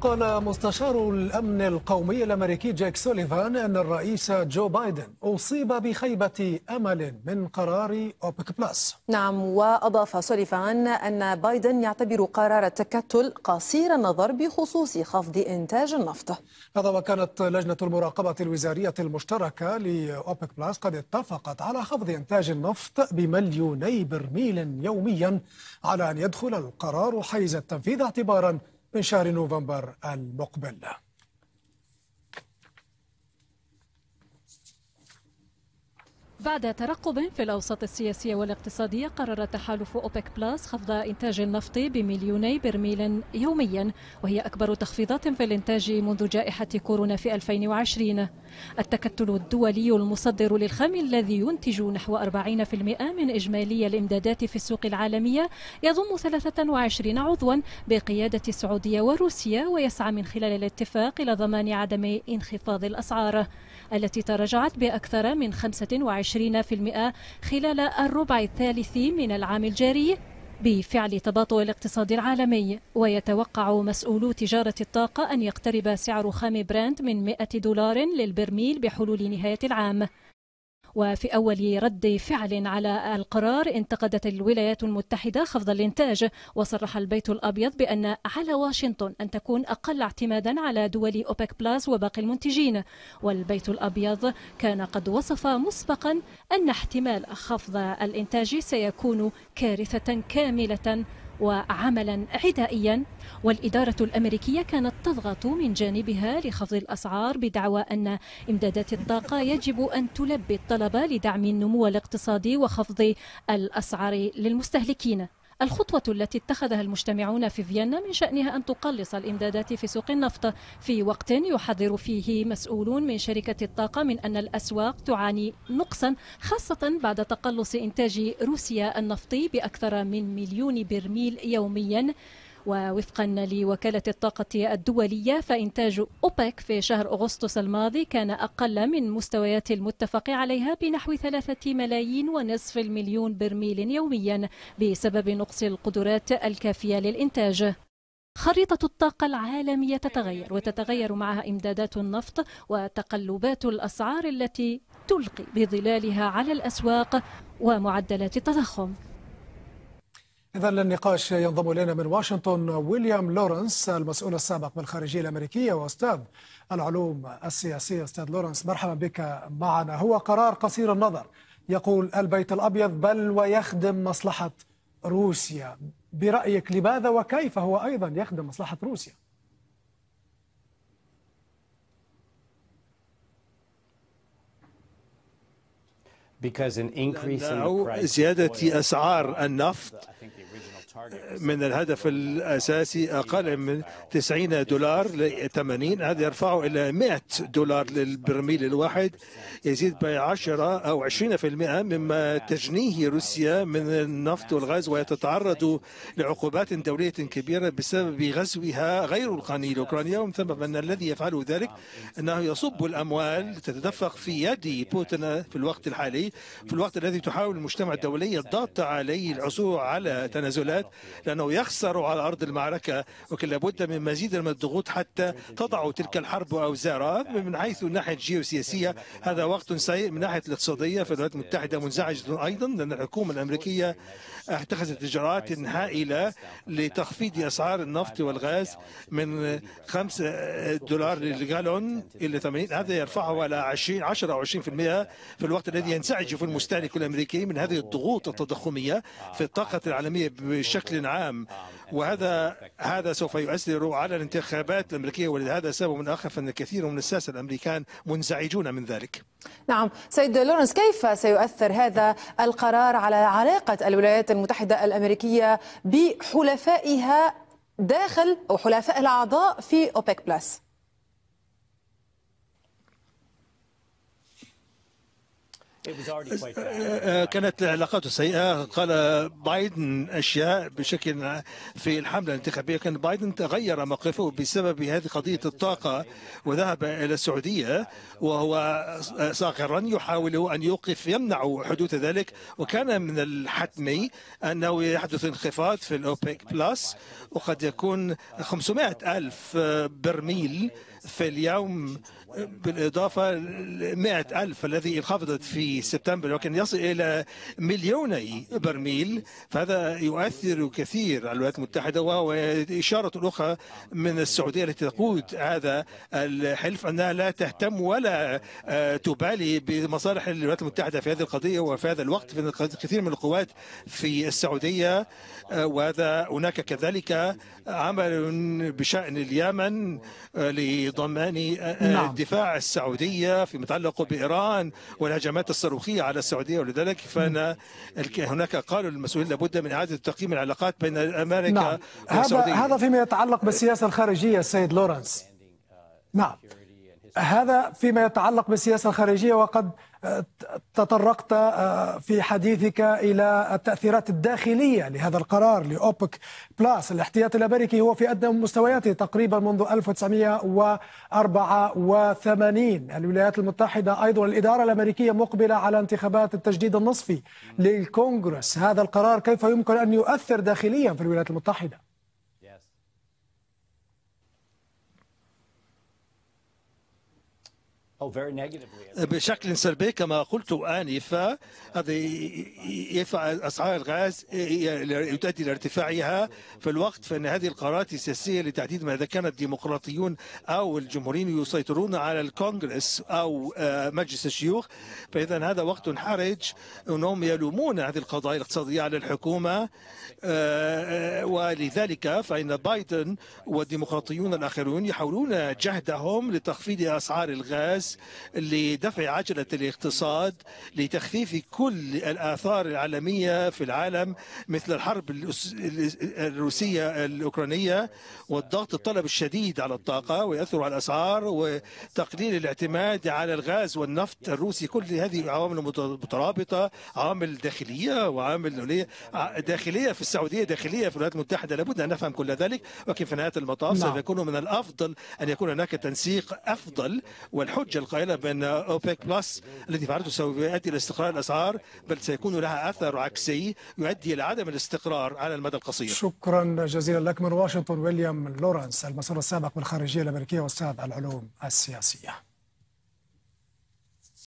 قال مستشار الأمن القومي الأمريكي جاك سوليفان أن الرئيس جو بايدن أصيب بخيبة أمل من قرار أوبك بلس نعم وأضاف سوليفان أن بايدن يعتبر قرار التكتل قصير النظر بخصوص خفض إنتاج النفط هذا وكانت لجنة المراقبة الوزارية المشتركة لأوبك بلس قد اتفقت على خفض إنتاج النفط بمليوني برميل يوميا على أن يدخل القرار حيز التنفيذ اعتباراً من شهر نوفمبر المقبل بعد ترقب في الأوساط السياسية والاقتصادية قرر تحالف أوبك بلاس خفض إنتاج النفط بمليوني برميل يوميا وهي أكبر تخفيضات في الإنتاج منذ جائحة كورونا في 2020 التكتل الدولي المصدر للخام الذي ينتج نحو 40% من إجمالي الإمدادات في السوق العالمية يضم 23 عضوا بقيادة السعودية وروسيا ويسعى من خلال الاتفاق إلى ضمان عدم انخفاض الأسعار التي تراجعت بأكثر من 25 20% خلال الربع الثالث من العام الجاري بفعل تباطؤ الاقتصاد العالمي ويتوقع مسؤولو تجارة الطاقة أن يقترب سعر خام براند من 100 دولار للبرميل بحلول نهاية العام وفي أول رد فعل على القرار انتقدت الولايات المتحدة خفض الإنتاج وصرح البيت الأبيض بأن على واشنطن أن تكون أقل اعتمادا على دول أوبك بلاس وباقي المنتجين والبيت الأبيض كان قد وصف مسبقا أن احتمال خفض الإنتاج سيكون كارثة كاملة وعملا عدائيا والإدارة الأمريكية كانت تضغط من جانبها لخفض الأسعار بدعوى أن إمدادات الطاقة يجب أن تلبي الطلب لدعم النمو الاقتصادي وخفض الأسعار للمستهلكين الخطوة التي اتخذها المجتمعون في فيينا من شأنها أن تقلص الإمدادات في سوق النفط في وقت يحذر فيه مسؤولون من شركة الطاقة من أن الأسواق تعاني نقصا خاصة بعد تقلص إنتاج روسيا النفطي بأكثر من مليون برميل يوميا ووفقا لوكالة الطاقة الدولية فإنتاج أوبك في شهر أغسطس الماضي كان أقل من مستويات المتفق عليها بنحو ثلاثة ملايين ونصف المليون برميل يوميا بسبب نقص القدرات الكافية للإنتاج خريطة الطاقة العالمية تتغير وتتغير معها إمدادات النفط وتقلبات الأسعار التي تلقي بظلالها على الأسواق ومعدلات التضخم إذا للنقاش ينضم إلينا من واشنطن ويليام لورنس المسؤول السابق بالخارجية الأمريكية وأستاذ العلوم السياسية أستاذ لورنس مرحبا بك معنا هو قرار قصير النظر يقول البيت الأبيض بل ويخدم مصلحة روسيا برأيك لماذا وكيف هو أيضا يخدم مصلحة روسيا؟ أو زيادة أسعار النفط من الهدف الأساسي أقل من 90 دولار ل 80 هذا يرفعه إلى 100 دولار للبرميل الواحد يزيد ب 10 أو 20% مما تجنيه روسيا من النفط والغاز ويتتعرض لعقوبات دولية كبيرة بسبب غزوها غير القانوني لأوكرانيا ومن ثم فإن الذي يفعل ذلك أنه يصب الأموال تتدفق في يد بوتين في الوقت الحالي في الوقت الذي تحاول المجتمع الدولي الضغط عليه العثور على تنازلات لأنه يخسر على أرض المعركة وكان لابد من مزيد من الضغوط حتى تضع تلك الحرب أوزارها من حيث الناحية الجيوسياسية هذا وقت سيء من ناحية الاقتصادية فالولايات المتحدة منزعجة أيضا لأن الحكومة الأمريكية اتخذت إجراءات هائلة لتخفيض أسعار النفط والغاز من 5 دولار للجالون إلى 80 هذا يرفعه على 20 10 أو 20% في الوقت الذي ينسعج يعجف المستهلك الأمريكي من هذه الضغوط التضخمية في الطاقة العالمية بشكل عام وهذا هذا سوف يؤثر على الانتخابات الأمريكية ولهذا سبب آخر فإن كثير من الساسة الأمريكان منزعجون من ذلك نعم سيد لورنس كيف سيؤثر هذا القرار على علاقة الولايات المتحدة الأمريكية بحلفائها داخل أو حلفاء الأعضاء في أوبك بلس؟ آه، كانت علاقاته سيئة قال بايدن أشياء بشكل في الحملة الانتخابية كان بايدن تغير موقفه بسبب هذه قضية الطاقة وذهب إلى السعودية وهو صاغرا يحاول أن يوقف يمنع حدوث ذلك وكان من الحتمي أنه يحدث انخفاض في الأوبيك بلس وقد يكون 500 ألف برميل في اليوم بالإضافة 100 ألف الذي انخفضت في سبتمبر وكان يصل إلى مليوني برميل فهذا يؤثر كثير على الولايات المتحدة وهو إشارة أخرى من السعودية التي تقود هذا الحلف أنها لا تهتم ولا آه، تبالي بمصالح الولايات المتحدة في هذه القضية وفي هذا الوقت في كثير من القوات في السعودية آه، وهذا هناك كذلك عمل بشأن اليمن آه، لضمان نعم. الدفاع السعودية فيما يتعلق بإيران والهجمات الصاروخيه على السعوديه ولذلك فان هناك قالوا المسؤولين لابد من اعاده تقييم العلاقات بين امريكا نعم. والسعوديه هذا هذا فيما يتعلق بالسياسه الخارجيه السيد لورنس نعم هذا فيما يتعلق بالسياسة الخارجية وقد آه، تطرقت آه، في حديثك إلى التأثيرات الداخلية لهذا القرار لأوبك بلاس الاحتياط الأمريكي هو في أدنى مستوياته تقريبا منذ 1984 الولايات المتحدة أيضا الإدارة الأمريكية مقبلة على انتخابات التجديد النصفي للكونغرس هذا القرار كيف يمكن أن يؤثر داخليا في الولايات المتحدة؟ أه، بشكل سلبي كما قلت آنفا يدفع أسعار الغاز يؤدي إلى ارتفاعها في الوقت فإن هذه القرارات السياسية لتحديد ماذا كان الديمقراطيون أو الجمهوريين يسيطرون على الكونغرس أو أه، مجلس الشيوخ فإذا هذا وقت حرج أنهم يلومون هذه القضايا الاقتصادية على الحكومة أه، ولذلك فإن بايدن والديمقراطيون الآخرون يحاولون جهدهم لتخفيض أسعار الغاز لدفع عجلة الاقتصاد لتخفيف كل الآثار العالمية في العالم مثل الحرب الروسية الأوكرانية والضغط الطلب الشديد على الطاقة ويأثر على الأسعار وتقليل الاعتماد على الغاز والنفط الروسي كل هذه عوامل مترابطة عوامل داخلية وعوامل داخلية في السعودية داخلية في الولايات المتحدة لابد أن نفهم كل ذلك ولكن في نهاية المطاف نعم. سيكون من الأفضل أن يكون هناك تنسيق أفضل والحجة القائلة بأن اوبك بلس الذي فعلته سوف يؤدي إلى استقرار الأسعار بل سيكون لها أثر عكسي يؤدي إلى عدم الاستقرار على المدى القصير شكرا جزيلا لك من واشنطن ويليام لورنس المسؤول السابق بالخارجية الأمريكية وأستاذ العلوم السياسية